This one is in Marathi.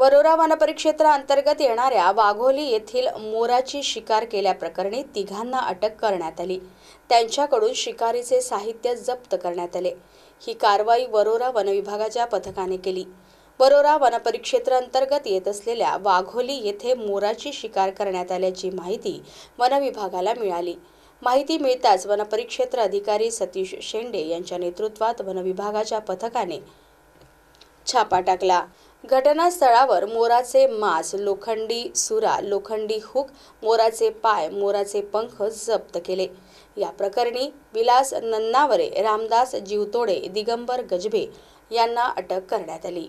वरोरा वनपरिक्षेत्र अंतर्गत येणाऱ्या वाघोली येथील मोराची शिकार केल्याप्रकरणी तिघांना अटक करण्यात आली त्यांच्याकडून शिकारीचे साहित्य जप्त करण्यात आले ही कारवाई वरोरा वनविभागाच्या पथकाने केली वरोरा वनपरिक्षेत्र अंतर्गत येत असलेल्या वाघोली येथे मोराची शिकार करण्यात आल्याची माहिती वनविभागाला मिळाली माहिती मिळताच वनपरिक्षेत्र अधिकारी सतीश शेंडे यांच्या नेतृत्वात वनविभागाच्या पथकाने छापा टाकला घटनास्थळावर मोराचे मांस लोखंडी सुरा लोखंडी हुक मोराचे पाय मोराचे पंख जप्त केले या प्रकरणी विलास नन्नावरे रामदास जीवतोडे दिगंबर गजभे यांना अटक करण्यात आली